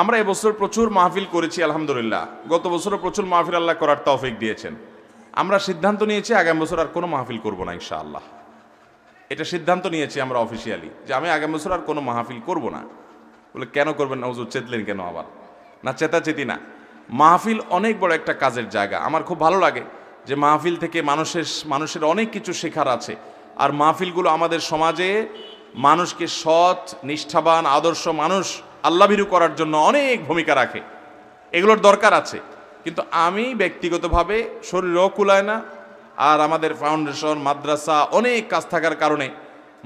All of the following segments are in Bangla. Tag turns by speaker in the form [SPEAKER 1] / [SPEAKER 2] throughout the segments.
[SPEAKER 1] আমরা এবছর প্রচুর মাহফিল করেছি আলহামদুলিল্লাহ গত বছরও প্রচুর মাহফিল আল্লাহ করার তৌফিক দিয়েছেন আমরা সিদ্ধান্ত নিয়েছি আগামী বছর আর কোনো মাহফিল করব না ইনশাআল্লাহ এটা সিদ্ধান্ত নিয়েছি আমরা অফিসিয়ালি যে আমি আগামী বছর আর কোনো মাহফিল করব না বলে কেন করবেন না হুজুর চেতলেন কেন আবার না চেতাচেতি না মাহফিল অনেক বড় একটা কাজের জায়গা আমার খুব ভালো লাগে যে মাহফিল থেকে মানুষের মানুষের অনেক কিছু শেখার আছে আর মাহফিলগুলো আমাদের সমাজে মানুষকে সৎ নিষ্ঠাবান আদর্শ মানুষ ভিরু করার জন্য অনেক ভূমিকা রাখে এগুলোর দরকার আছে কিন্তু আমি ব্যক্তিগতভাবে শরীরও কুলায় না আর আমাদের ফাউন্ডেশন মাদ্রাসা অনেক কাজ থাকার কারণে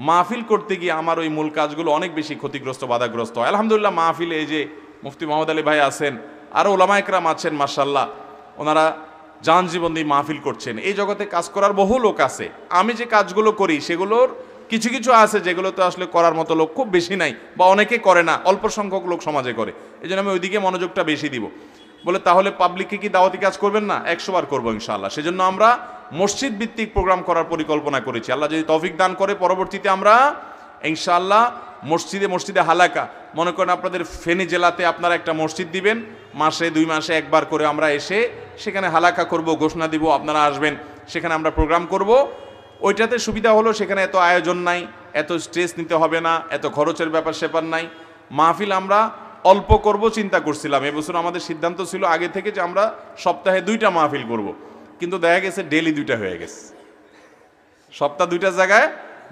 [SPEAKER 1] মাহফিল করতে গিয়ে আমার ওই মূল কাজগুলো অনেক বেশি ক্ষতিগ্রস্ত বাধাগ্রস্ত হয় আলহামদুলিল্লাহ মাহফিলে এই যে মুফতি মোহাম্মদ আলী ভাই আছেন আরও ওলামা একরাম আছেন মার্শাল্লাহ ওনারা যান জীবন দিয়ে মাহফিল করছেন এই জগতে কাজ করার বহু লোক আছে আমি যে কাজগুলো করি সেগুলোর কিছু কিছু আছে যেগুলো তো আসলে করার মতো লোক খুব বেশি নাই বা অনেকে করে না অল্প সংখ্যক লোক সমাজে করে এই জন্য আমি ওইদিকে মনোযোগটা বেশি দিব বলে তাহলে পাবলিককে কি দাওয়াতি কাজ করবেন না একশো বার করবো ইনশাল্লাহ সেজন্য আমরা মসজিদ ভিত্তিক প্রোগ্রাম করার পরিকল্পনা করেছি আল্লাহ যদি তফিক দান করে পরবর্তীতে আমরা ইনশাআল্লাহ মসজিদে মসজিদে হালাকা মনে করেন আপনাদের ফেনী জেলাতে আপনারা একটা মসজিদ দিবেন মাসে দুই মাসে একবার করে আমরা এসে সেখানে হালাকা করব ঘোষণা দিব আপনারা আসবেন সেখানে আমরা প্রোগ্রাম করব ওইটাতে সুবিধা হলো সেখানে এত আয়োজন নাই এত স্ট্রেস নিতে হবে না এত খরচের ব্যাপার সেপার নাই মাহফিল আমরা অল্প করব চিন্তা করছিলাম এবছর আমাদের সিদ্ধান্ত ছিল আগে থেকে যে আমরা সপ্তাহে দুইটা মাহফিল করব। কিন্তু দেখা গেছে ডেলি দুইটা হয়ে গেছে সপ্তাহ দুইটা জায়গায়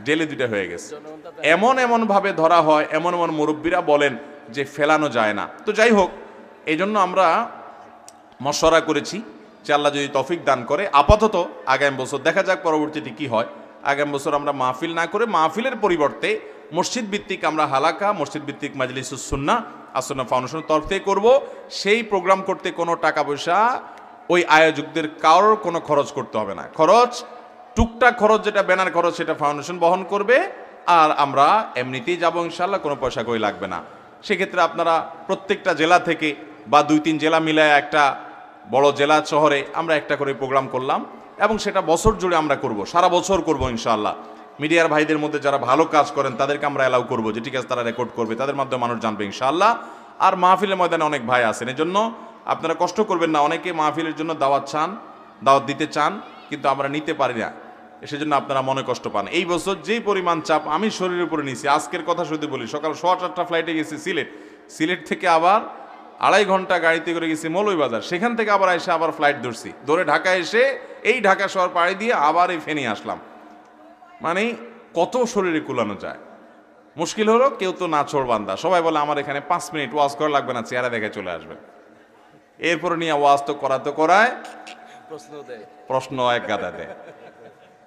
[SPEAKER 1] ডেলি দুইটা হয়ে গেছে এমন এমনভাবে ধরা হয় এমন এমন মুরব্বীরা বলেন যে ফেলানো যায় না তো যাই হোক এই জন্য আমরা মশরা করেছি সে আল্লাহ যদি তফিক দান করে আপাতত আগামী বছর দেখা যাক পরবর্তীতে কি হয় আগামী বছর আমরা মাহফিল না করে মাহফিলের পরিবর্তে মসজিদ ভিত্তিক আমরা হালাকা মসজিদ ভিত্তিক মাজলিসুসুন্না আসন্না ফাউন্ডেশনের তরফ থেকে করবো সেই প্রোগ্রাম করতে কোনো টাকা পয়সা ওই আয়োজকদের কারোর কোনো খরচ করতে হবে না খরচ টুকটাক খরচ যেটা ব্যানার খরচ সেটা ফাউন্ডেশন বহন করবে আর আমরা এমনিতেই যাবো ইনশাল্লাহ কোনো পয়সা কই লাগবে না সেক্ষেত্রে আপনারা প্রত্যেকটা জেলা থেকে বা দুই তিন জেলা মিলায় একটা বড় জেলা শহরে আমরা একটা করে প্রোগ্রাম করলাম এবং সেটা বছর জুড়ে আমরা করব সারা বছর করব ইনশাআল্লাহ মিডিয়ার ভাইদের মধ্যে যারা ভালো কাজ করেন তাদেরকে আমরা অ্যালাউ করবো যে ঠিক আছে তারা রেকর্ড করবে তাদের মাধ্যমে মানুষ জানবে ইনশাআল্লাহ আর মাহফিলের ময়দানে অনেক ভাই আছেন এজন্য আপনারা কষ্ট করবেন না অনেকে মাহফিলের জন্য দাওয়াত চান দাওয়াত দিতে চান কিন্তু আমরা নিতে পারি না সেজন্য আপনারা মনে কষ্ট পান এই বছর যেই পরিমাণ চাপ আমি শরীরের উপরে নিয়েছি আজকের কথা শুধু বলি সকাল সোয়া চারটা ফ্লাইটে গেছি সিলেট সিলেট থেকে আবার আড়াই ঘন্টা গাড়িতে করে গেছি মৌলবাজার সেখান থেকে আবার এসে আবার ফ্লাইট ধরছি ধরে ঢাকা এসে এই ঢাকা শহর পাড়ি দিয়ে আবার এই ফেনি আসলাম মানে কত শরীরে কুলানো যায় মুশকিল হলো কেউ তো না বান্দা সবাই বলে আমার এখানে পাঁচ মিনিট ওয়াজ করা লাগবে না চেহারা দেখে চলে আসবে এরপর নিয়ে ওয়াজ তো করা তো করায় প্রশ্ন দেয় প্রশ্ন এক গাদা দেয়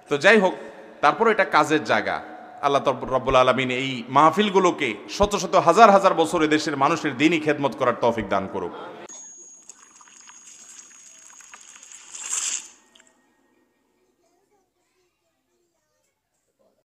[SPEAKER 1] তো যাই হোক তারপর এটা কাজের জায়গা আল্লাহ রব্বুল আলমিন এই মাহফিলগুলোকে শত শত হাজার হাজার বছরে দেশের মানুষের দিনই খেদমত করার তৌফিক দান করুক